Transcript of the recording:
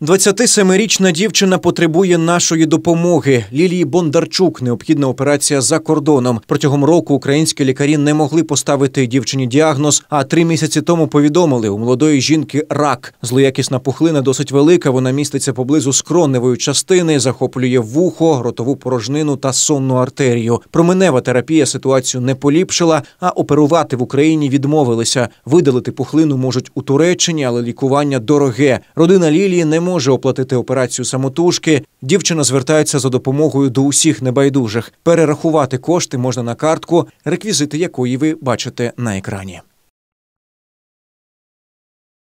27-річна дівчина потребує нашої допомоги. Лілії Бондарчук необхідна операція за кордоном. Протягом року українські лікарі не могли поставити дівчині діагноз. А три місяці тому повідомили у молодої жінки рак. Злоякісна пухлина досить велика. Вона міститься поблизу скронневої частини, захоплює вухо, ротову порожнину та сонну артерію. Променева терапія ситуацію не поліпшила, а оперувати в Україні відмовилися. Видалити пухлину можуть у Туреччині, але лікування дороге. Родина Лілії не може оплатити операцію самотужки, дівчина звертається за допомогою до усіх небайдужих. Перерахувати кошти можна на картку, реквізити якої ви бачите на екрані.